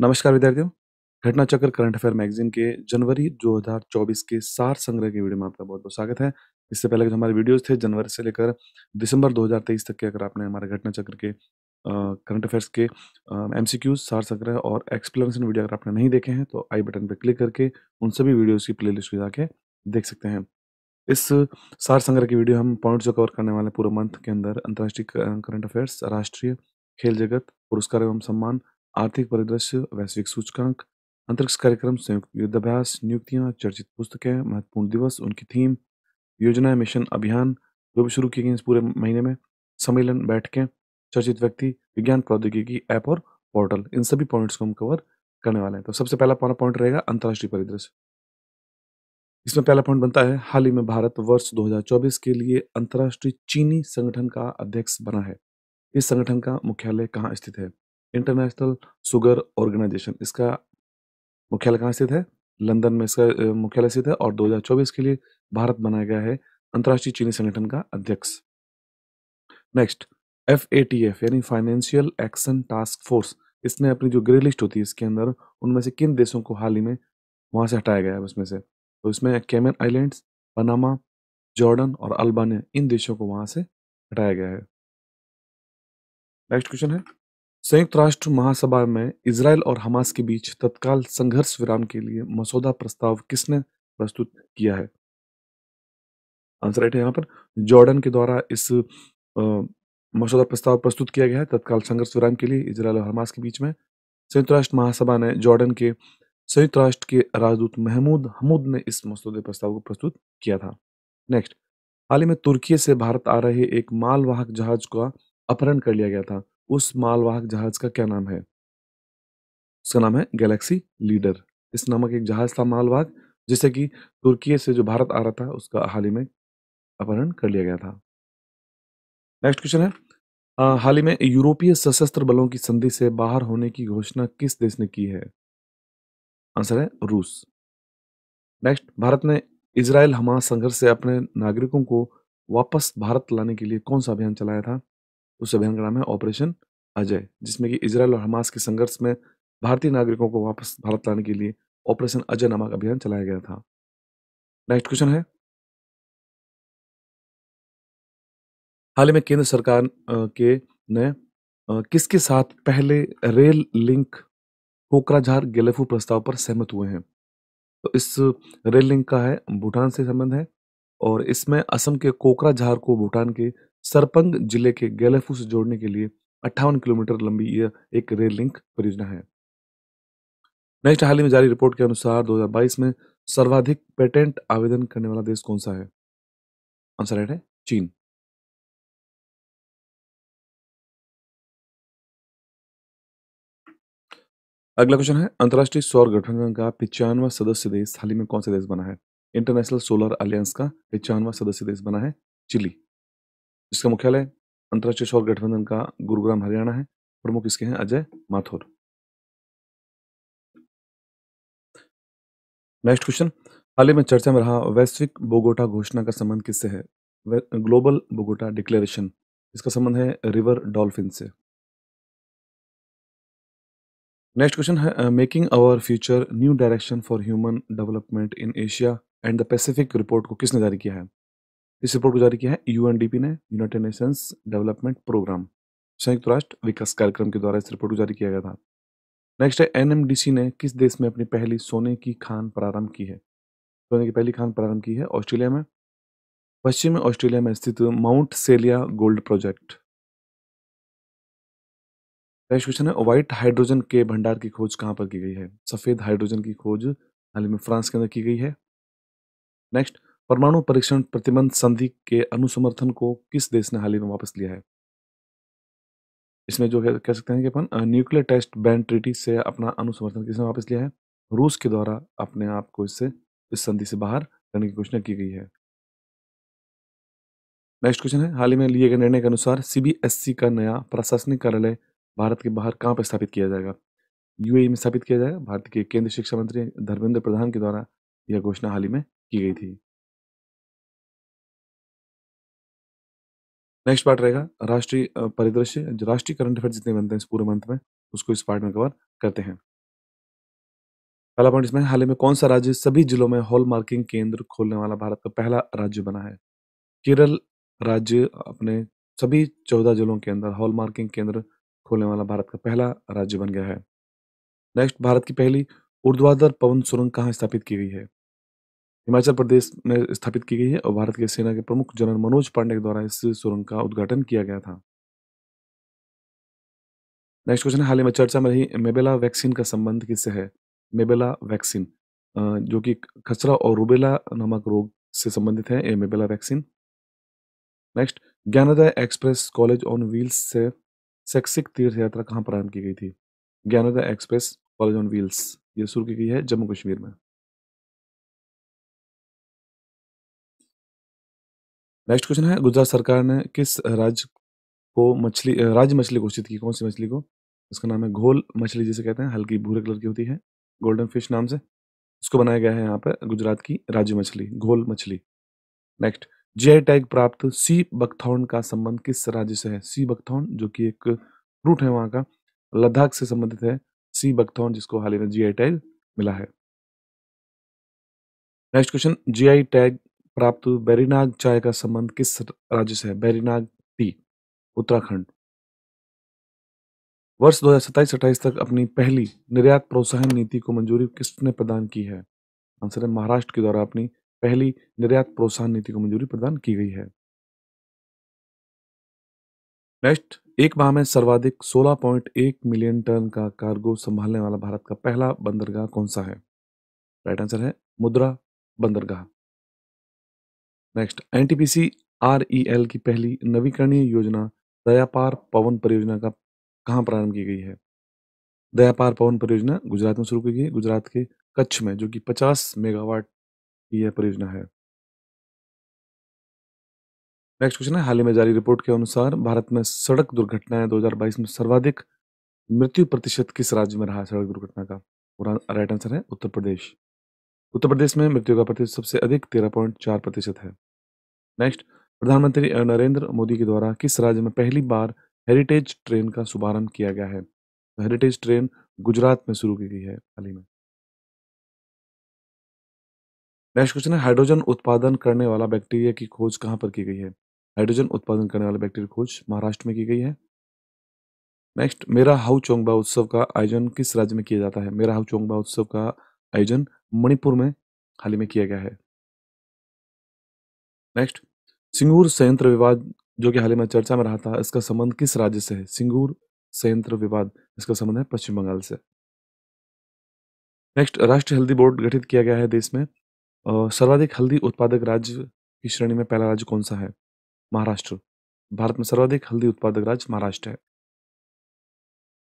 नमस्कार विद्यार्थियों घटना चक्र करंट अफेयर मैगजीन के जनवरी 2024 के सार संग्रह के वीडियो में आपका बहुत बहुत स्वागत है इससे पहले जो हमारे वीडियोस थे जनवरी से लेकर दिसंबर 2023 तक के अगर आपने हमारे घटना चक्र के करंट अफेयर्स के एम सार संग्रह और एक्सप्लेनेशन वीडियो अगर आपने नहीं देखे हैं तो आई बटन पर क्लिक करके उन सभी वीडियोज़ की प्ले लिस्ट जाके देख सकते हैं इस सार संग्रह की वीडियो हम पॉइंट जो कवर करने वाले पूरे मंथ के अंदर अंतर्राष्ट्रीय करंट अफेयर्स राष्ट्रीय खेल जगत पुरस्कार एवं सम्मान आर्थिक परिदृश्य, वैश्विक सूचकांक, अंतरिक्ष कार्यक्रम, संयुक्त युद्धाभ्यास, नियुक्तियां, चर्चित पुस्तकें, महत्वपूर्ण दिवस, उनकी थीम, योजना मिशन, अभियान, जो भी शुरू किए गए इस पूरे महीने में, सम्मेलन, बैठकें, चर्चित व्यक्ति, विज्ञान प्रौद्योगिकी, ऐप और पोर्टल, इन सभी पॉइंट्स को हम कवर करने वाले हैं। तो सबसे पहला पहला पॉइंट रहेगा अंतर्राष्ट्रीय परिदृश्य। इसमें पहला पॉइंट बनता है, हाल ही में भारत वर्ष 2024 के लिए अंतर्राष्ट्रीय चीनी संगठन का अध्यक्ष बना है। इस संगठन का मुख्यालय कहाँ स्थित है? इंटरनेशनल शुगर ऑर्गेनाइजेशन इसका मुख्यालय कहाँ स्थित है लंदन में इसका मुख्यालय स्थित है और 2024 के लिए भारत बनाया गया है अंतर्राष्ट्रीय चीनी संगठन का अध्यक्ष next F A T F यानी फाइनेंशियल एक्शन टास्क फोर्स इसने अपनी जो ग्रे लिस्ट होती है इसके अंदर उनमें से किन देशों को हाल ही में वहाँ से हटाया गया है उसमें से तो इसमें कैमन आइलैंड्स पनामा जॉर्डन और अल्बानिया इन देशों को वहाँ से हटाया गया है नेक्स्ट क्वेश्चन है संयुक्त राष्ट्र महासभा में इसराइल और हमास के बीच तत्काल संघर्ष विराम के लिए मसौदा प्रस्ताव किसने प्रस्तुत किया है आंसर राइट है यहाँ पर जॉर्डन के द्वारा इस मसौदा प्रस्ताव प्रस्तुत किया गया है तत्काल संघर्ष विराम के लिए इसराइल और हमास के बीच में संयुक्त राष्ट्र महासभा ने जॉर्डन के संयुक्त राष्ट्र के राजदूत महमूद हमूद ने इस मसौदे प्रस्ताव को प्रस्तुत किया था नेक्स्ट हाल ही में तुर्की से भारत आ रहे एक मालवाहक जहाज का अपहरण कर लिया गया था उस मालवाहक जहाज का क्या नाम है उसका नाम है गैलेक्सी लीडर इस नामक एक जहाज था मालवाहक जिसे कि तुर्की से जो भारत आ रहा था उसका हाल ही में अपहरण कर लिया गया था नेक्स्ट क्वेश्चन है हाल ही में यूरोपीय सशस्त्र बलों की संधि से बाहर होने की घोषणा किस देश ने की है आंसर है रूस नेक्स्ट भारत ने इसराइल हमास संघर्ष से अपने नागरिकों को वापस भारत लाने के लिए कौन सा अभियान चलाया था उस अभियान का नाम है ऑपरेशन अजय जिसमें कि इसराइल और हमास के संघर्ष में भारतीय नागरिकों को वापस भारत लाने के लिए ऑपरेशन अजय नामक अभियान चलाया गया था नेक्स्ट क्वेश्चन है हाल ही में केंद्र सरकार के ने किसके साथ पहले रेल लिंक कोकराझार गेलेफू प्रस्ताव पर सहमत हुए हैं तो इस रेल लिंक का है भूटान से संबंध है और इसमें असम के कोकराझार को भूटान के सरपंग जिले के गेलेफू से जोड़ने के लिए अट्ठावन किलोमीटर लंबी यह एक रेल लिंक परियोजना है नेक्स्ट हाल ही में जारी रिपोर्ट के अनुसार 2022 में सर्वाधिक पेटेंट आवेदन करने वाला देश कौन सा है आंसर राइट है चीन अगला क्वेश्चन है अंतर्राष्ट्रीय सौर गठबंधन का पिचानवा सदस्य देश हाल ही में कौन सा देश बना है इंटरनेशनल सोलर अलायंस का पिचानवा सदस्य देश बना है चिली जिसका मुख्यालय अंतर्राष्ट्रीय सौर गठबंधन का गुरुग्राम हरियाणा है प्रमुख इसके हैं अजय माथुर नेक्स्ट क्वेश्चन हाल ही में चर्चा में रहा वैश्विक बोगोटा घोषणा का संबंध किससे है ग्लोबल बोगोटा डिक्लेरेशन इसका संबंध है रिवर डॉल्फिन से नेक्स्ट क्वेश्चन है making our future new direction for human development in Asia and the Pacific report को किसने जारी किया है इस रिपोर्ट को जारी किया है यूएनडीपी ने यूनाइटेड नेशंस डेवलपमेंट प्रोग्राम संयुक्त राष्ट्र विकास कार्यक्रम के द्वारा इस रिपोर्ट को जारी किया गया था नेक्स्ट है एनएमडीसी ने किस देश में अपनी पहली सोने की खान प्रारंभ की है सोने की पहली खान प्रारंभ की है ऑस्ट्रेलिया में पश्चिम ऑस्ट्रेलिया में स्थित Mount Celia gold project next question है व्हाइट हाइड्रोजन के भंडार की खोज कहाँ पर की गई है सफ़ेद हाइड्रोजन की खोज हाल ही में फ्रांस के अंदर की गई है नेक्स्ट परमाणु परीक्षण प्रतिबंध संधि के अनुसमर्थन को किस देश ने हाल ही में वापस लिया है इसमें जो कह सकते हैं कि अपन न्यूक्लियर टेस्ट बैन ट्रीटी से अपना अनुसमर्थन किसने वापस लिया है रूस के द्वारा अपने आप को इससे इस संधि से बाहर करने की घोषणा की गई है नेक्स्ट क्वेश्चन है हाल ही में लिए गए निर्णय के अनुसार सीबीएसई का नया प्रशासनिक कार्यालय भारत के बाहर कहाँ पर स्थापित किया जाएगा यूएई में स्थापित किया जाएगा भारत के केंद्रीय शिक्षा मंत्री धर्मेंद्र प्रधान के द्वारा यह घोषणा हाल ही में की गई थी नेक्स्ट पार्ट रहेगा राष्ट्रीय परिदृश्य राष्ट्रीय करंट अफेयर जितने बनते हैं इस पूरे मंथ में उसको इस पार्ट में कवर करते हैं पहला पॉइंट इसमें हाल ही में कौन सा राज्य सभी जिलों में हॉल मार्किंग केंद्र खोलने वाला भारत का पहला राज्य बना है केरल राज्य अपने सभी चौदह जिलों के अंदर हॉल मार्किंग केंद्र खोलने वाला भारत का पहला राज्य बन गया है नेक्स्ट भारत की पहली ऊर्ध्वाधर पवन सुरंग कहाँ स्थापित की गई है हिमाचल प्रदेश में स्थापित की गई है और भारत के सेना के प्रमुख जनरल मनोज पांडे के द्वारा इस सुरंग का उद्घाटन किया गया था नेक्स्ट क्वेश्चन हाल ही में चर्चा में रही मेबेला वैक्सीन का संबंध किससे है मेबेला वैक्सीन जो कि खसरा और रुबेला नामक रोग से संबंधित है ए मेबेला vaccine next Gyanodaya Express College on Wheels से शैक्षिक तीर्थ यात्रा कहाँ प्रारंभ की गई थी Gyanodaya Express College on Wheels ये शुरू की गई है जम्मू कश्मीर में नेक्स्ट क्वेश्चन है गुजरात सरकार ने किस राज्य को मछली राज्य मछली घोषित की कौन सी मछली को इसका नाम है घोल मछली जिसे कहते हैं हल्की भूरे कलर की होती है गोल्डन फिश नाम से इसको बनाया गया है यहाँ पर गुजरात की राज्य मछली घोल मछली नेक्स्ट जीआई टैग प्राप्त सी बकथौन का संबंध किस राज्य से है सी बकथौन जो कि एक फ्रूट है वहाँ का लद्दाख से संबंधित है सी बकथौन जिसको हाल ही में जी टैग मिला है नेक्स्ट क्वेश्चन जीआई टैग प्राप्त बैरीनाग चाय का संबंध किस राज्य से है बैरीनाग टी उत्तराखंड वर्ष दो हजार तक अपनी पहली निर्यात प्रोत्साहन नीति को मंजूरी किसने प्रदान की है आंसर है महाराष्ट्र के द्वारा अपनी पहली निर्यात प्रोत्साहन नीति को मंजूरी प्रदान की गई है नेक्स्ट एक माह में सर्वाधिक 16.1 मिलियन टन का कार्गो संभालने वाला भारत का पहला बंदरगाह कौन सा है राइट आंसर है मुद्रा बंदरगाह नेक्स्ट एन टी की पहली नवीकरणीय योजना दयापार पवन परियोजना का कहाँ प्रारंभ की गई है दयापार पवन परियोजना गुजरात में शुरू की गई है गुजरात के कच्छ में जो कि 50 मेगावाट की यह परियोजना है नेक्स्ट क्वेश्चन है हाल ही में जारी रिपोर्ट के अनुसार भारत में सड़क दुर्घटनाएं 2022 में सर्वाधिक मृत्यु प्रतिशत किस राज्य में रहा सड़क दुर्घटना का राइट आंसर है उत्तर प्रदेश उत्तर प्रदेश में मृत्यु का प्रतिशत सबसे अधिक तेरह पॉइंट चार प्रतिशत है नेक्स्ट प्रधानमंत्री नरेंद्र मोदी के द्वारा किस राज्य में पहली बार हेरिटेज ट्रेन का शुभारंभ किया गया है तो हेरिटेज ट्रेन गुजरात में शुरू की गई है हाल ही में नेक्स्ट क्वेश्चन है हाइड्रोजन उत्पादन करने वाला बैक्टीरिया की खोज कहाँ पर की गई है हाइड्रोजन उत्पादन करने वाला बैक्टीरिया खोज महाराष्ट्र में की गई है नेक्स्ट मेरा हाउ चोंगबा उत्सव का आयोजन किस राज्य में किया जाता है मेरा हाउ चोंगबा उत्सव का आयोजन मणिपुर में हाल ही में किया गया है नेक्स्ट सिंगूर संयंत्र विवाद जो कि हाल ही में चर्चा में रहा था इसका संबंध किस राज्य से है सिंगूर संयंत्र विवाद इसका संबंध है पश्चिम बंगाल से नेक्स्ट राष्ट्रीय हल्दी बोर्ड गठित किया गया है देश में सर्वाधिक हल्दी उत्पादक राज्य की श्रेणी में पहला राज्य कौन सा है महाराष्ट्र भारत में सर्वाधिक हल्दी उत्पादक राज्य महाराष्ट्र है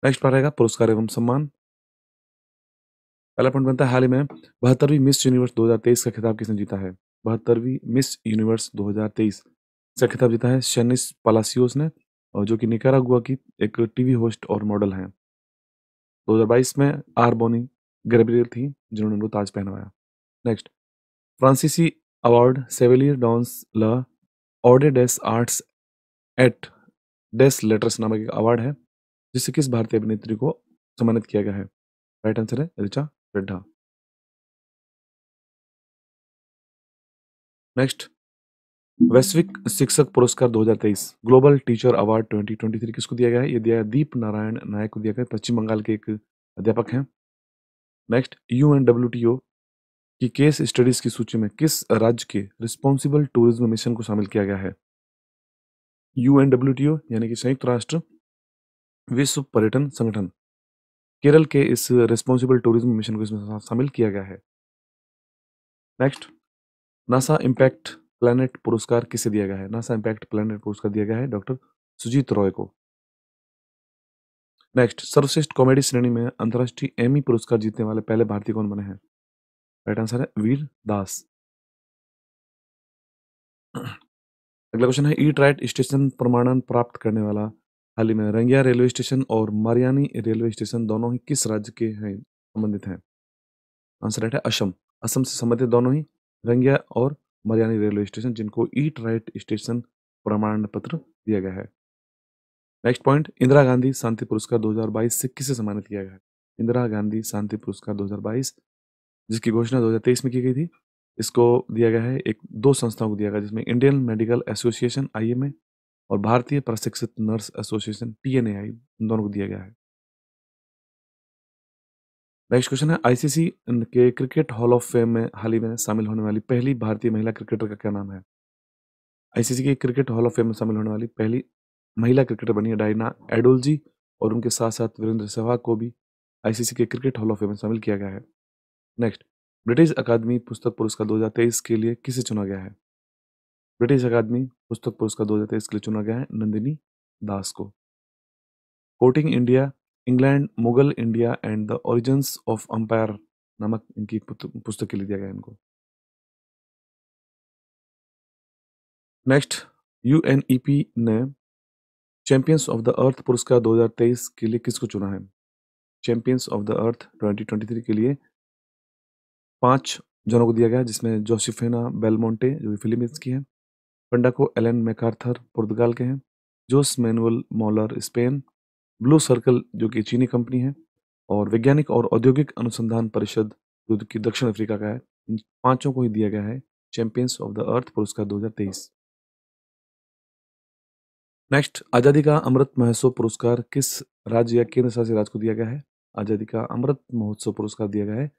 नेक्स्ट पर रहेगा पुरस्कार एवं सम्मान पहला पॉइंट बनता है हाल ही में बहत्तरवीं मिस यूनिवर्स 2023 का खिताब किसने जीता है बहत्तरवीं मिस यूनिवर्स 2023 इसका खिताब जीता है शनिस पलासियोस ने और जो कि निकारागुआ की एक टीवी होस्ट और मॉडल हैं 2022 में आर बोनी ग्रेबरियल थी जिन्होंने उनको ताज पहनवाया नेक्स्ट फ्रांसीसी award Chevalier dans l' Ordre des Arts et des Lettres नामक एक अवार्ड है जिससे किस भारतीय अभिनेत्री को सम्मानित किया गया है राइट आंसर है ऋचा रड्ढा नेक्स्ट वैश्विक शिक्षक पुरस्कार 2023 ग्लोबल टीचर अवार्ड 2023 किसको दिया गया है ये दिया है दीप नारायण नायक को दिया गया पश्चिम बंगाल के एक अध्यापक हैं next U N W T O की केस स्टडीज की सूची में किस राज्य के रिस्पॉन्सिबल टूरिज्म मिशन को शामिल किया गया है U N W T O यानी कि संयुक्त राष्ट्र विश्व पर्यटन संगठन केरल के इस रिस्पॉन्सिबल टूरिज्म मिशन को इसमें शामिल किया गया है नेक्स्ट नासा इम्पैक्ट प्लानट पुरस्कार किसे दिया गया है नासा इम्पैक्ट प्लानट पुरस्कार दिया गया है डॉक्टर सुजीत रॉय को नेक्स्ट सर्वश्रेष्ठ कॉमेडी श्रेणी में अंतर्राष्ट्रीय एमी पुरस्कार जीतने वाले पहले भारतीय कौन बने हैं राइट आंसर है वीर दास अगला क्वेश्चन है ईट राइट स्टेशन प्रमाणन प्राप्त करने वाला हाल ही में रंगिया रेलवे स्टेशन और मारियानी रेलवे स्टेशन दोनों ही किस राज्य के हैं संबंधित हैं आंसर राइट है असम असम से संबंधित दोनों ही रंगिया और मरियानी रेलवे स्टेशन जिनको ईट राइट स्टेशन प्रमाण पत्र दिया गया है नेक्स्ट पॉइंट इंदिरा गांधी शांति पुरस्कार 2022 से किसे सम्मानित किया गया है इंदिरा गांधी शांति पुरस्कार 2022 जिसकी घोषणा 2023 में की गई थी इसको दिया गया है एक दो संस्थाओं को दिया गया जिसमें इंडियन मेडिकल एसोसिएशन आई और भारतीय प्रशिक्षित नर्स एसोसिएशन टी इन दोनों को दिया गया है नेक्स्ट क्वेश्चन है आईसीसी के क्रिकेट हॉल ऑफ फेम में हाल ही में शामिल होने वाली पहली भारतीय महिला क्रिकेटर का क्या नाम है आईसीसी के क्रिकेट हॉल ऑफ फेम में शामिल होने वाली पहली महिला क्रिकेटर बनी है डायना एडोल जी और उनके साथ साथ वीरेंद्र सहवाग को भी आईसीसी के क्रिकेट हॉल ऑफ फेम में शामिल किया गया है नेक्स्ट ब्रिटिश अकादमी पुस्तक पुरस्कार दो के लिए किसे चुना गया है ब्रिटिश अकादमी पुस्तक पुरस्कार दो के लिए चुना गया है नंदिनी दास को courting India England Mughal India and the origins of empire नामक इनकी पुस्तक के लिए दिया गया इनको next U N E P ने चैंपियंस ऑफ द अर्थ पुरस्कार 2023 के लिए किसको चुना है चैंपियंस ऑफ द अर्थ 2023 के लिए पांच जनों को दिया गया जिसमें जोसिफेना बेलमोंटे जो फिल्म की है पंडा को एलन मैकार्थर पुर्तगाल के हैं Jose Manuel Moller Spain Blue Circle जो कि चीनी कंपनी है और वैज्ञानिक और औद्योगिक अनुसंधान परिषद जो कि दक्षिण अफ्रीका का है इन पांचों को ही दिया गया है चैंपियंस ऑफ द अर्थ पुरस्कार 2023 नेक्स्ट आज़ादी का अमृत महोत्सव पुरस्कार किस राज्य या केंद्र शासित राज्य को दिया गया है आज़ादी का अमृत महोत्सव पुरस्कार दिया गया है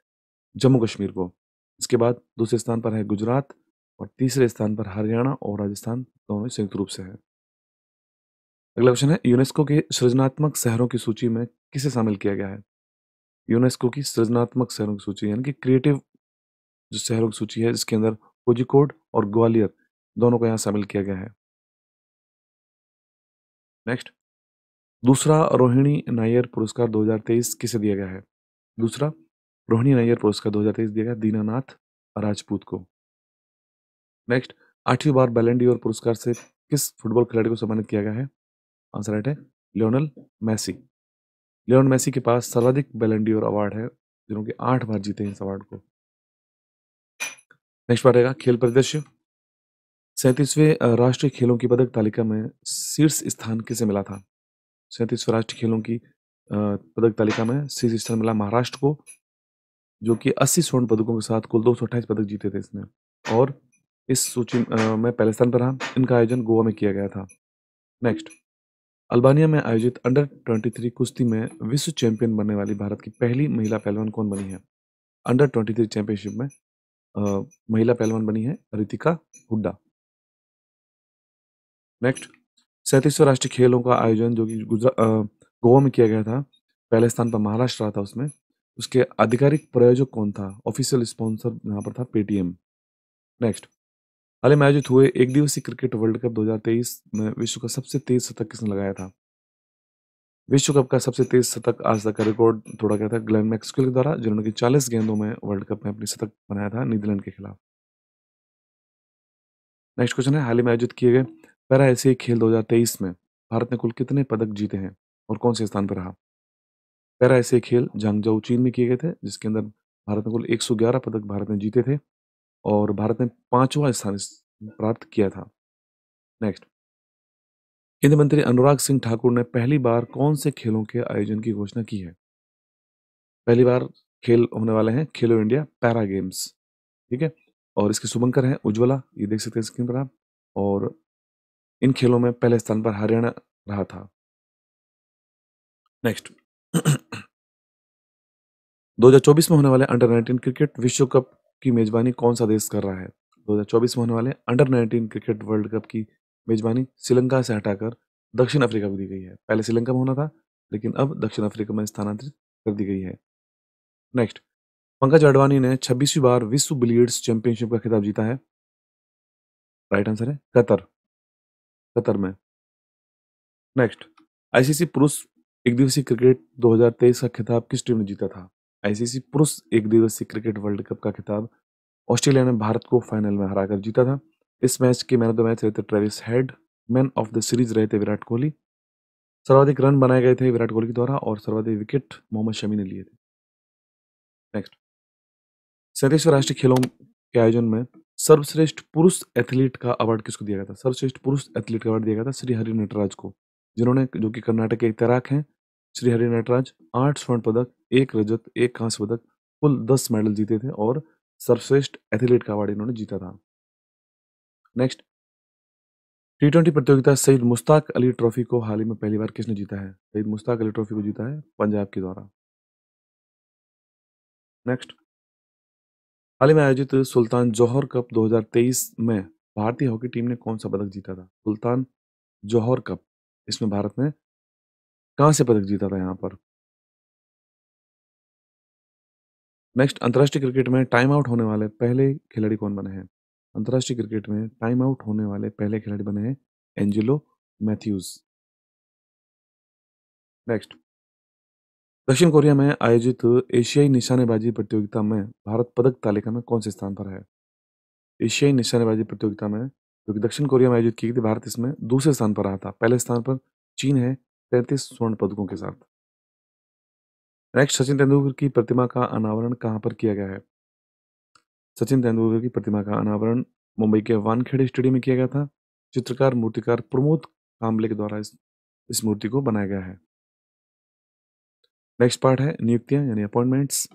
जम्मू कश्मीर को इसके बाद दूसरे स्थान पर है गुजरात और तीसरे स्थान पर हरियाणा और राजस्थान दोनों संयुक्त रूप से है अगला क्वेश्चन है यूनेस्को के सृजनात्मक शहरों की सूची में किसे शामिल किया गया है यूनेस्को की सृजनात्मक शहरों की सूची यानी कि क्रिएटिव जो शहरों की सूची है इसके अंदर कोजिकोड और ग्वालियर दोनों को यहाँ शामिल किया गया है नेक्स्ट दूसरा रोहिणी नायर पुरस्कार 2023 किसे दिया गया है दूसरा रोहिणी नायर पुरस्कार 2023 दिया गया दीनानाथ राजपूत को नेक्स्ट आठवीं बार बैलेंडियोर पुरस्कार से किस फुटबॉल खिलाड़ी को सम्मानित किया गया है आंसर राइट है लियोनल मैसी लियोन मैसी के पास सर्वाधिक और अवार्ड है जिन्होंने आठ बार जीते हैं इस अवार्ड को नेक्स्ट पार्ट रहेगा खेल परिदृश्य सैंतीसवें राष्ट्रीय खेलों की पदक तालिका में शीर्ष स्थान किसे मिला था सैंतीसवें राष्ट्रीय खेलों की पदक तालिका में शीर्ष स्थान मिला महाराष्ट्र को जो कि 80 स्वर्ण पदकों के साथ कुल दो पदक जीते थे इसने और इस सूची में पहले स्थान पर रहा इनका आयोजन गोवा में किया गया था नेक्स्ट अल्बानिया में आयोजित अंडर 23 कुश्ती में विश्व चैंपियन बनने वाली भारत की पहली महिला पहलवान कौन बनी है अंडर 23 चैंपियनशिप में आ, महिला पहलवान बनी है रितिका हुड्डा नेक्स्ट सैंतीसवें राष्ट्रीय खेलों का आयोजन जो कि गुजरात गोवा में किया गया था पहले स्थान पर महाराष्ट्र रहा था उसमें उसके आधिकारिक प्रायोजक कौन था ऑफिशियल स्पॉन्सर यहाँ पर था पेटीएम नेक्स्ट हाल में आयोजित हुए एक दिवसीय क्रिकेट वर्ल्ड कप 2023 में विश्व का सबसे तेज शतक किसने लगाया था विश्व कप का सबसे तेज शतक आज तक का रिकॉर्ड थोड़ा गया था ग्लैन मैक्सवेल के द्वारा जिन्होंने कि 40 गेंदों में वर्ल्ड कप में अपनी शतक बनाया था नीदरलैंड के खिलाफ नेक्स्ट क्वेश्चन है हाल ही में आयोजित किए गए पैरा एशियाई खेल 2023 में भारत ने कुल कितने पदक जीते हैं और कौन से स्थान पर रहा पैरा ऐसे खेल जंगजाऊ चीन में किए गए थे जिसके अंदर भारत ने कुल 111 पदक भारत ने जीते थे और भारत ने पांचवा स्थान प्राप्त किया था नेक्स्ट केंद्रीय मंत्री अनुराग सिंह ठाकुर ने पहली बार कौन से खेलों के आयोजन की घोषणा की है पहली बार खेल होने वाले हैं खेलो इंडिया पैरा गेम्स ठीक है और इसके शुभंकर हैं उज्ज्वला ये देख सकते हैं स्क्रीन पर आप और इन खेलों में पहले स्थान पर हरियाणा रहा था नेक्स्ट 2024 में होने वाले अंडर 19 क्रिकेट विश्व कप की मेज़बानी कौन सा देश कर रहा है 2024 में होने वाले अंडर 19 क्रिकेट वर्ल्ड कप की मेज़बानी श्रीलंका से हटाकर दक्षिण अफ्रीका को दी गई है पहले श्रीलंका में होना था लेकिन अब दक्षिण अफ्रीका में स्थानांतरित कर दी गई है नेक्स्ट पंकज अडवाणी ने छब्बीसवीं बार विश्व बिलियर्ड्स चैंपियनशिप का खिताब जीता है राइट आंसर है कतर कतर में नेक्स्ट आईसीसी पुरुष एक दिवसीय क्रिकेट 2023 का खिताब किस टीम ने जीता था आईसीसी पुरुष एक दिवसीय क्रिकेट वर्ल्ड कप का खिताब ऑस्ट्रेलिया ने भारत को फाइनल में हराकर जीता था इस मैच के मैन ऑफ द मैच रहे थे Travis Head man of the series रहे थे विराट कोहली सर्वाधिक रन बनाए गए थे विराट कोहली के द्वारा और सर्वाधिक विकेट मोहम्मद शमी ने लिए थे नेक्स्ट सैंतीसवें राष्ट्रीय खेलों के आयोजन में सर्वश्रेष्ठ पुरुष एथलीट का अवार्ड किसको दिया गया था सर्वश्रेष्ठ पुरुष एथलीट का अवार्ड दिया गया था श्री हरि नटराज को जिन्होंने जो कि कर्नाटक के एक तैराक हैं श्री हरि नटराज आठ स्वर्ण पदक एक रजत एक कांस्य पदक कुल दस मेडल जीते थे और सर्वश्रेष्ठ एथलीट का अवार्ड इन्होंने जीता था नेक्स्ट टी ट्वेंटी प्रतियोगिता सईद मुश्ताक अली ट्रॉफी को हाल ही में पहली बार किसने जीता है सईद मुश्ताक अली ट्रॉफी को जीता है पंजाब के द्वारा नेक्स्ट हाल ही में आयोजित सुल्तान जौहर कप 2023 में भारतीय हॉकी टीम ने कौन सा पदक जीता था सुल्तान जौहर कप इसमें भारत ने कहां से पदक जीता था यहां पर नेक्स्ट अंतर्राष्ट्रीय क्रिकेट में टाइम आउट होने वाले पहले खिलाड़ी कौन बने हैं अंतर्राष्ट्रीय क्रिकेट में टाइम आउट होने वाले पहले खिलाड़ी बने हैं एंजेलो मैथ्यूज नेक्स्ट दक्षिण कोरिया में आयोजित एशियाई निशानेबाजी प्रतियोगिता में भारत पदक तालिका में कौन से स्थान पर है एशियाई निशानेबाजी प्रतियोगिता में जो तो कि दक्षिण कोरिया में आयोजित की गई थी भारत इसमें दूसरे स्थान पर रहा था पहले स्थान पर चीन है तैंतीस स्वर्ण पदकों के साथ नेक्स्ट सचिन तेंदुलकर की प्रतिमा का अनावरण कहां पर किया गया है सचिन तेंदुलकर की प्रतिमा का अनावरण मुंबई के वानखेड़े स्टेडियम में किया गया था चित्रकार मूर्तिकार प्रमोद कामले के द्वारा इस, इस मूर्ति को बनाया गया है नेक्स्ट पार्ट है नियुक्तियां यानी अपॉइंटमेंट्स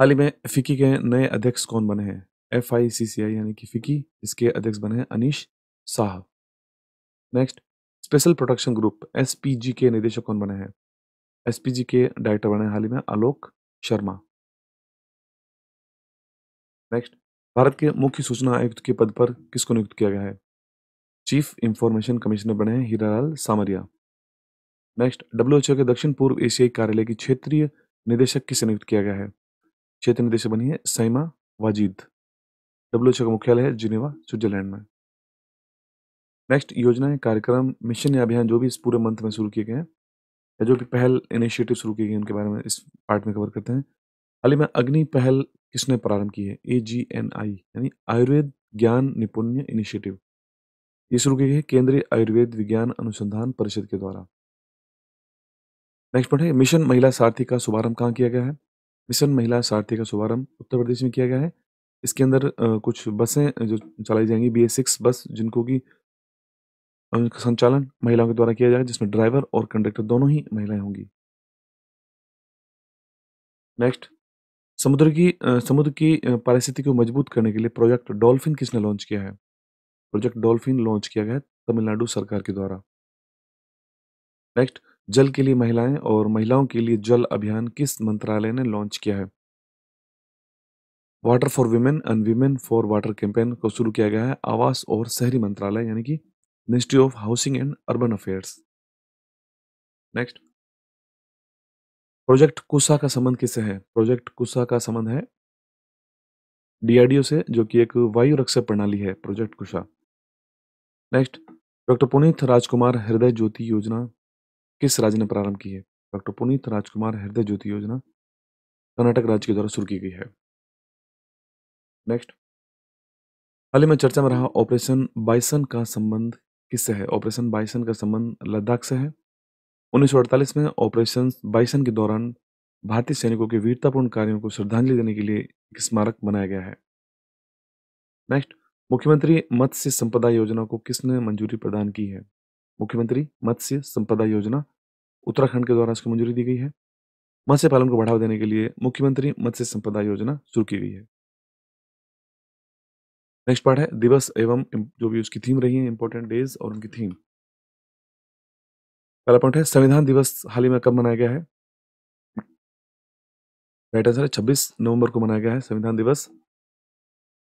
हाल ही में फिक्की के नए अध्यक्ष कौन बने हैं एफ आई सी सी आई यानी कि फिक्की इसके अध्यक्ष बने हैं Anish Sah next special protection group S के निदेशक कौन बने हैं एस के डायरेक्टर बने हाल ही में आलोक शर्मा नेक्स्ट भारत के मुख्य सूचना आयुक्त के पद पर किसको नियुक्त किया गया है चीफ इंफॉर्मेशन कमिश्नर बने हैं हीरालाल सामरिया नेक्स्ट डब्ल्यूएचओ के दक्षिण पूर्व एशियाई कार्यालय की क्षेत्रीय निदेशक किसे नियुक्त किया गया है क्षेत्रीय निदेशक बनी है सैमा वाजिद ओ का मुख्यालय है जिनेवा स्विट्जरलैंड में नेक्स्ट योजनाएं कार्यक्रम, मिशन या अभियान जो भी इस पूरे मंथ में शुरू किए गए हैं, या जो भी पहल इनिशिएटिव शुरू किए गए हैं उनके बारे में इस पार्ट में कवर करते हैं। हाल ही में अग्नि पहल किसने प्रारंभ की है? ए जी एन आई यानी आयुर्वेद ज्ञान निपुण्य इनिशिएटिव। ये शुरू की गई है केंद्रीय आयुर्वेद विज्ञान अनुसंधान परिषद के द्वारा। नेक्स्ट पॉइंट है मिशन महिला सारथी का शुभारंभ कहाँ किया गया है? मिशन महिला सारथी का शुभारंभ उत्तर प्रदेश में किया गया है। इसके अंदर कुछ बसें जो चलाई जाएँगी सिक्स बस जिनको की एवं इनका संचालन महिलाओं के द्वारा किया जाएगा जिसमें ड्राइवर और कंडक्टर दोनों ही महिलाएं होंगी नेक्स्ट समुद्र की समुद्र की पारिस्थिति को मजबूत करने के लिए प्रोजेक्ट डॉल्फिन किसने लॉन्च किया है प्रोजेक्ट डॉल्फिन लॉन्च किया गया है तमिलनाडु सरकार के द्वारा नेक्स्ट जल के लिए महिलाएं और महिलाओं के लिए जल अभियान किस मंत्रालय ने लॉन्च किया है water for women and women for water campaign को शुरू किया गया है आवास और शहरी मंत्रालय यानी कि ministry of housing and urban affairs next project Kusha का संबंध किससे है प्रोजेक्ट कुसा का संबंध है डीआरडीओ से जो कि एक वायु रक्षा प्रणाली है प्रोजेक्ट कुशा नेक्स्ट डॉक्टर पुनीत राजकुमार हृदय ज्योति योजना किस राज्य ने प्रारंभ की है डॉक्टर पुनीत राजकुमार हृदय ज्योति योजना कर्नाटक राज्य के द्वारा शुरू की गई है नेक्स्ट हाल ही में चर्चा में रहा ऑपरेशन बाइसन का संबंध किससे है ऑपरेशन बाइसन का संबंध लद्दाख से है 1948 में ऑपरेशन बाइसन के दौरान भारतीय सैनिकों के वीरतापूर्ण कार्यों को श्रद्धांजलि देने के लिए एक स्मारक बनाया गया है नेक्स्ट मुख्यमंत्री मत्स्य संपदा योजना को किसने मंजूरी प्रदान की है मुख्यमंत्री मत्स्य संपदा योजना उत्तराखंड के द्वारा इसको मंजूरी दी गई है मत्स्य पालन को बढ़ावा देने के लिए मुख्यमंत्री मत्स्य संपदा योजना शुरू की गई है नेक्स्ट पार्ट है दिवस एवं जो भी उसकी थीम रही है इंपॉर्टेंट डेज और उनकी थीम पहला पॉइंट है संविधान दिवस हाल ही में कब मनाया गया है राइट आंसर है छब्बीस नवंबर को मनाया गया है संविधान दिवस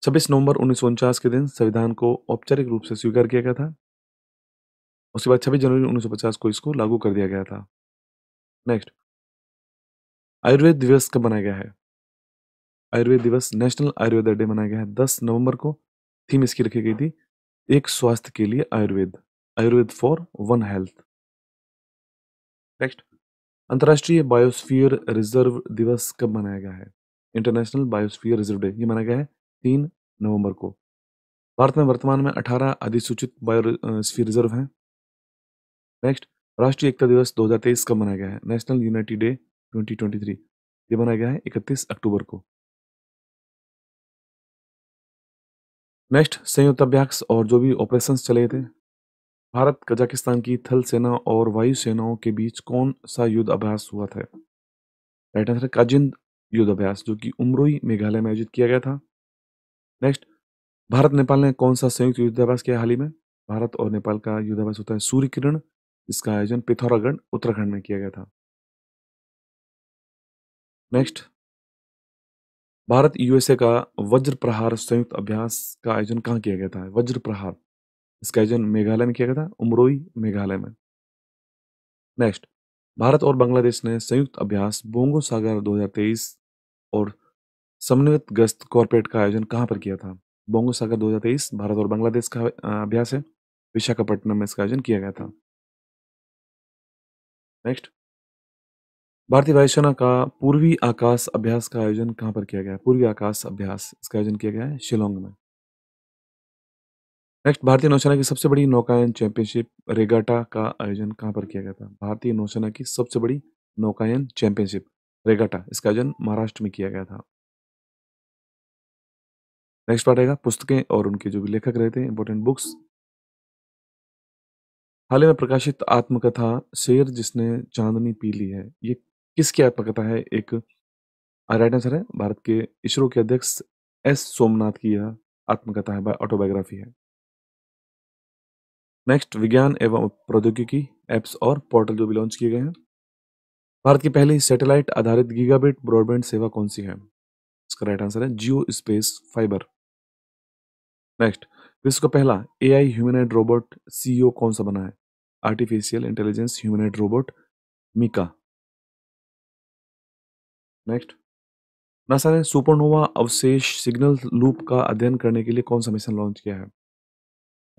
छब्बीस नवंबर उन्नीस के दिन संविधान को औपचारिक रूप से स्वीकार किया गया था उसके बाद छब्बीस जनवरी उन्नीस को इसको लागू कर दिया गया था नेक्स्ट आयुर्वेद दिवस कब मनाया गया है आयुर्वेद दिवस नेशनल आयुर्वेदा डे मनाया गया है दस नवंबर को थीम इसकी रखी गई थी एक स्वास्थ्य के लिए Ayurveda Ayurveda for one health next अंतर्राष्ट्रीय बायोस्फीयर रिजर्व दिवस कब मनाया गया है इंटरनेशनल बायोस्फीयर रिजर्व डे ये मनाया गया है तीन नवंबर को भारत में वर्तमान में अठारह अधिसूचित बायोस्फीयर रिजर्व हैं नेक्स्ट राष्ट्रीय एकता दिवस 2023 कब मनाया गया है नेशनल यूनिटी डे 2023 ये मनाया गया है 31 अक्टूबर को नेक्स्ट संयुक्त अभ्यास और जो भी ऑपरेशन चले थे भारत कजाकिस्तान की थल सेना और वायु सेनाओं के बीच कौन सा युद्ध अभ्यास हुआ था राइट आंसर काजिंद युद्ध अभ्यास जो कि उमरोई मेघालय में आयोजित किया गया था नेक्स्ट भारत नेपाल ने कौन सा संयुक्त युद्धाभ्यास किया हाल ही में भारत और नेपाल का युद्धाभ्यास होता है सूर्य किरण जिसका आयोजन पिथौरागढ़ उत्तराखंड में किया गया था नेक्स्ट भारत यूएसए का वज्र प्रहार संयुक्त अभ्यास का आयोजन कहाँ किया गया था वज्र प्रहार इसका आयोजन मेघालय में किया गया था उमरोई मेघालय में नेक्स्ट भारत और बांग्लादेश ने संयुक्त अभ्यास बोंगो सागर 2023 और समन्वित गश्त कॉरपोरेट का आयोजन कहाँ पर किया था बोंगो सागर 2023 भारत और बांग्लादेश का अभ्यास है विशाखापट्टनम में इसका आयोजन किया गया था नेक्स्ट भारतीय वायुसेना का पूर्वी आकाश अभ्यास का आयोजन कहां पर किया गया है पूर्वी आकाश अभ्यास इसका आयोजन किया गया है शिलोंग में नेक्स्ट भारतीय नौसेना की सबसे बड़ी नौकायन चैंपियनशिप रेगाटा का आयोजन कहां पर किया गया था भारतीय नौसेना की सबसे बड़ी नौकायन चैंपियनशिप रेगाटा इसका आयोजन महाराष्ट्र में किया गया था नेक्स्ट पार्ट आएगा पुस्तकें और उनके जो भी लेखक रहे थे इंपॉर्टेंट बुक्स हाल ही में प्रकाशित आत्मकथा शेर जिसने चांदनी पी ली है ये इसकी आत्मकथा है एक राइट आंसर है भारत के इसरो के अध्यक्ष एस सोमनाथ की यह आत्मकथा है ऑटोबायोग्राफी है नेक्स्ट विज्ञान एवं प्रौद्योगिकी एप्स और पोर्टल जो भी लॉन्च किए गए हैं भारत की पहली सैटेलाइट आधारित गीगाबिट ब्रॉडबैंड सेवा कौन सी है इसका राइट आंसर है जियो स्पेस फाइबर नेक्स्ट विश्व का पहला आई ह्यूमनाइड रोबोट सीईओ कौन सा बना है artificial intelligence humanoid robot Mika next NASA ने सुपरनोवा अवशेष सिग्नल लूप का अध्ययन करने के लिए कौन सा मिशन लॉन्च किया है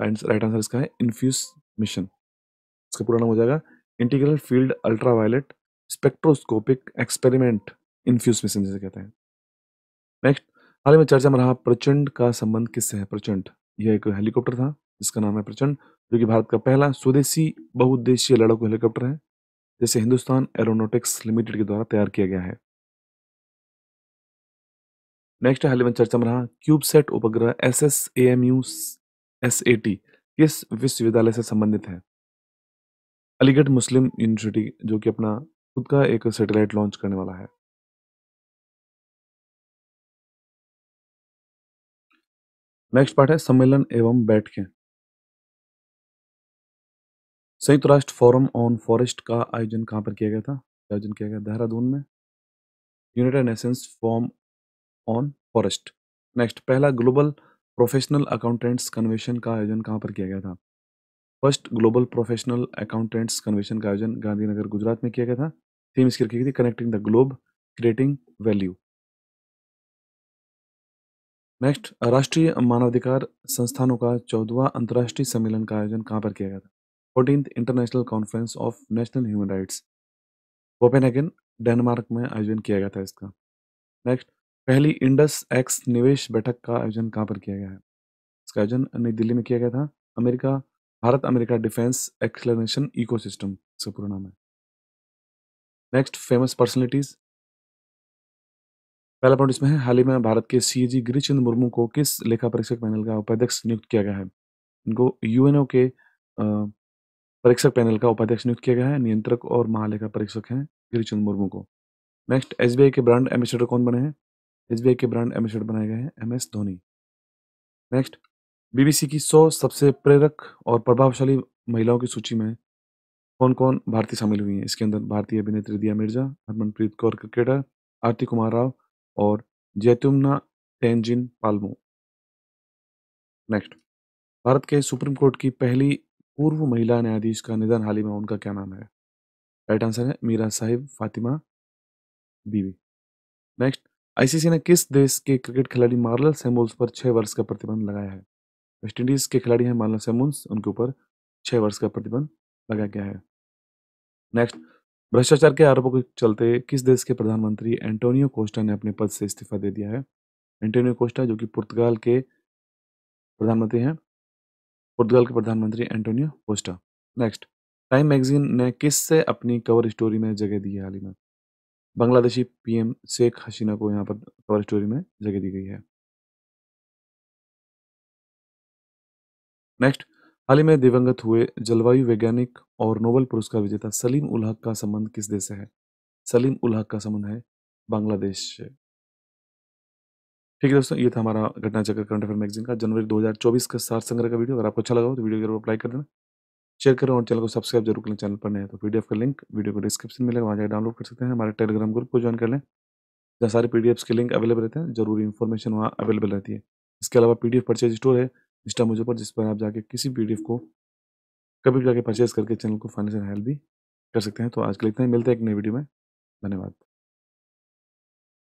राइट आंसर इसका है इन्फ्यूज मिशन इसका पूरा नाम हो जाएगा integral field ultraviolet spectroscopic experiment infuse mission जिसे कहते हैं नेक्स्ट हाल ही में चर्चा में रहा प्रचंड का संबंध किससे है प्रचंड यह एक हेलीकॉप्टर था जिसका नाम है प्रचंड जो कि भारत का पहला स्वदेशी बहुउद्देशीय लड़ाकू हेलीकॉप्टर है जिसे हिंदुस्तान एरोनोटिक्स लिमिटेड के द्वारा तैयार किया गया है नेक्स्ट हाल ही में चर्चा में रहा क्यूबसेट उपग्रह S S A M U S A T किस विश्वविद्यालय से संबंधित है अलीगढ़ मुस्लिम यूनिवर्सिटी जो कि अपना खुद का एक सैटेलाइट लॉन्च करने वाला है नेक्स्ट पार्ट है सम्मेलन एवं बैठकें संयुक्त राष्ट्र फोरम ऑन फॉरेस्ट का आयोजन कहां पर किया गया था आयोजन किया गया देहरादून में United Nations forum on forest next पहला ग्लोबल प्रोफेशनल अकाउंटेंट्स कन्वेशन का आयोजन कहाँ पर किया गया था first global professional accountants convention का आयोजन गांधीनगर गुजरात में किया गया था थीम इसकी रखी गई थी connecting the globe creating value next राष्ट्रीय मानवाधिकार संस्थानों का चौदवा अंतर्राष्ट्रीय सम्मेलन का आयोजन कहाँ पर किया गया था fourteen international conference of national human rights ओपेन डेनमार्क में आयोजन किया गया था इसका नेक्स्ट पहली इंडस एक्स निवेश बैठक का आयोजन कहाँ पर किया गया है इसका आयोजन नई दिल्ली में किया गया था America Bharat America defence acceleration system इसका पूरा नाम है नेक्स्ट फेमस पर्सनलिटीज पहला पॉइंट इसमें है हाल ही में भारत के सी जी गिरीश मुर्मू को किस लेखा परीक्षक पैनल का उपाध्यक्ष नियुक्त किया गया है इनको यूएनओ के परीक्षक पैनल का उपाध्यक्ष नियुक्त किया गया है नियंत्रक और महालेखा परीक्षक हैं गिरीश मुर्मू को नेक्स्ट एस के ब्रांड एम्बेसडर कौन बने हैं एस के ब्रांड एम्बेसडर बनाए गए हैं M S Dhoni next BBC की 100 सबसे प्रेरक और प्रभावशाली महिलाओं की सूची में कौन कौन भारतीय शामिल हुई हैं इसके अंदर भारतीय अभिनेत्री दिया मिर्जा हरमनप्रीत कौर क्रिकेटर आरती कुमार राव और जैतुमना तेंजिन पालमो नेक्स्ट भारत के सुप्रीम कोर्ट की पहली पूर्व महिला न्यायाधीश का निधन हाल ही में उनका क्या नाम है राइट आंसर है मीरा साहिब फातिमा बीवी नेक्स्ट आईसीसी ने किस देश के क्रिकेट खिलाड़ी मार्लर सेमुल्स पर छः वर्ष का प्रतिबंध लगाया है वेस्टइंडीज़ के खिलाड़ी हैं मार्लर सेमुल्स उनके ऊपर छः वर्ष का प्रतिबंध लगाया गया है नेक्स्ट भ्रष्टाचार के आरोपों के चलते किस देश के प्रधानमंत्री एंटोनियो कोस्टा ने अपने पद से इस्तीफा दे दिया है एंटोनियो कोस्टा जो कि पुर्तगाल के प्रधानमंत्री हैं पुर्तगाल के प्रधानमंत्री Antonio Costa next Time magazine ने किस से अपनी कवर स्टोरी में जगह दी है हाल ही में बांग्लादेशी पीएम शेख हसीना को यहाँ पर कवर स्टोरी में जगह दी गई है नेक्स्ट हाल ही में दिवंगत हुए जलवायु वैज्ञानिक और नोबल पुरस्कार विजेता सलीम उल हक का संबंध किस देश से है सलीम उल हक का संबंध है बांग्लादेश से ठीक है दोस्तों ये था हमारा घटना चक्र करंट अफेयर मैगजीन का जनवरी 2024 का सार संग्रह का वीडियो अगर आपको अच्छा लगा हो तो वीडियो जरूर अप्लाई कर देना शेयर करें और चैनल को सब्सक्राइब जरूर करें चैनल पर नए तो पी का लिंक वीडियो को डिस्क्रिप्शन में मिलेगा वहाँ जाकर डाउनलोड कर सकते हैं हमारे टेलीग्राम ग्रुप को ज्वाइन कर लें जहाँ सारे पी के लिंक अवेलेबल रहते हैं जरूरी इन्फॉर्मेशन वहाँ अवेलेबल रहती है इसके अलावा पी परचेज स्टोर है इंस्टा मुझे पर जिस पर आप जाके किसी पी को कभी भी जाके परचेज करके चैनल को फाइनेंशियल हेल्प भी कर सकते हैं तो आज के लिखते हैं मिलते हैं एक नई वीडियो में धन्यवाद